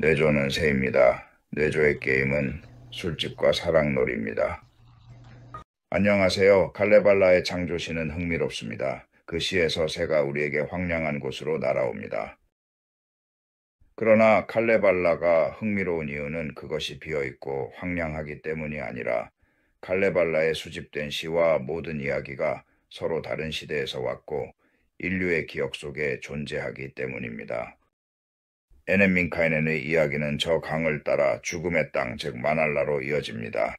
뇌조는 새입니다. 뇌조의 게임은 술집과 사랑놀이입니다. 안녕하세요. 칼레발라의 창조시는 흥미롭습니다. 그 시에서 새가 우리에게 황량한 곳으로 날아옵니다. 그러나 칼레발라가 흥미로운 이유는 그것이 비어있고 황량하기 때문이 아니라 칼레발라에 수집된 시와 모든 이야기가 서로 다른 시대에서 왔고 인류의 기억 속에 존재하기 때문입니다. 에네민카인의 이야기는 저 강을 따라 죽음의 땅, 즉 마날라로 이어집니다.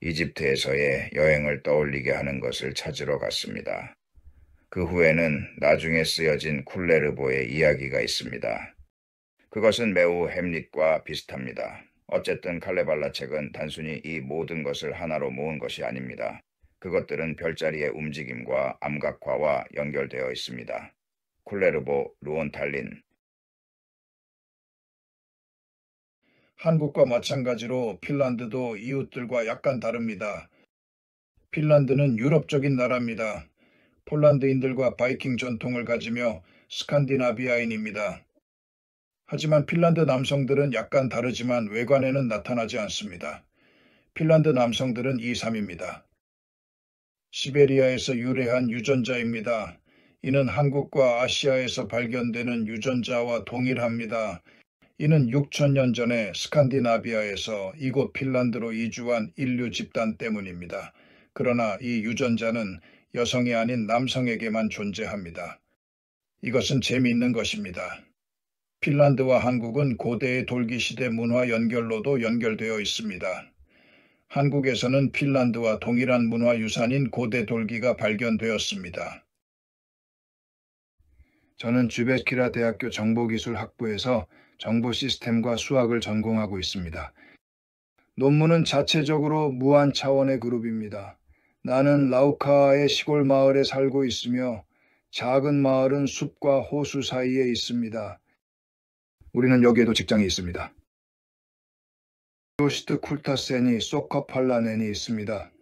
이집트에서의 여행을 떠올리게 하는 것을 찾으러 갔습니다. 그 후에는 나중에 쓰여진 쿨레르보의 이야기가 있습니다. 그것은 매우 햄릿과 비슷합니다. 어쨌든 칼레발라 책은 단순히 이 모든 것을 하나로 모은 것이 아닙니다. 그것들은 별자리의 움직임과 암각화와 연결되어 있습니다. 쿨레르보, 루온탈린, 한국과 마찬가지로 핀란드도 이웃들과 약간 다릅니다. 핀란드는 유럽적인 나라입니다. 폴란드인들과 바이킹 전통을 가지며 스칸디나비아인입니다. 하지만 핀란드 남성들은 약간 다르지만 외관에는 나타나지 않습니다. 핀란드 남성들은 2, 3입니다. 시베리아에서 유래한 유전자입니다. 이는 한국과 아시아에서 발견되는 유전자와 동일합니다. 이는 6천년 전에 스칸디나비아에서 이곳 핀란드로 이주한 인류 집단 때문입니다. 그러나 이 유전자는 여성이 아닌 남성에게만 존재합니다. 이것은 재미있는 것입니다. 핀란드와 한국은 고대의 돌기시대 문화 연결로도 연결되어 있습니다. 한국에서는 핀란드와 동일한 문화 유산인 고대 돌기가 발견되었습니다. 저는 주베키라 대학교 정보기술학부에서 정보 시스템과 수학을 전공하고 있습니다. 논문은 자체적으로 무한 차원의 그룹입니다. 나는 라우카의 시골 마을에 살고 있으며 작은 마을은 숲과 호수 사이에 있습니다. 우리는 여기에도 직장이 있습니다. 요시트 쿨타센이 소커팔라넨이 있습니다.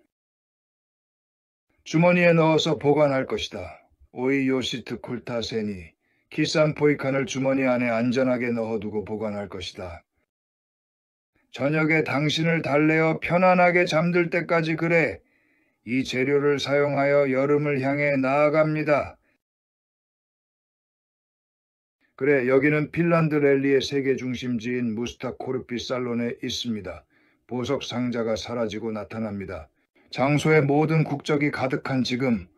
주머니에 넣어서 보관할 것이다. 오이 요시트 쿨타센이 기싼 포이칸을 주머니 안에 안전하게 넣어두고 보관할 것이다. 저녁에 당신을 달래어 편안하게 잠들 때까지 그래. 이 재료를 사용하여 여름을 향해 나아갑니다. 그래, 여기는 핀란드 랠리의 세계 중심지인 무스타코르피 살론에 있습니다. 보석 상자가 사라지고 나타납니다. 장소의 모든 국적이 가득한 지금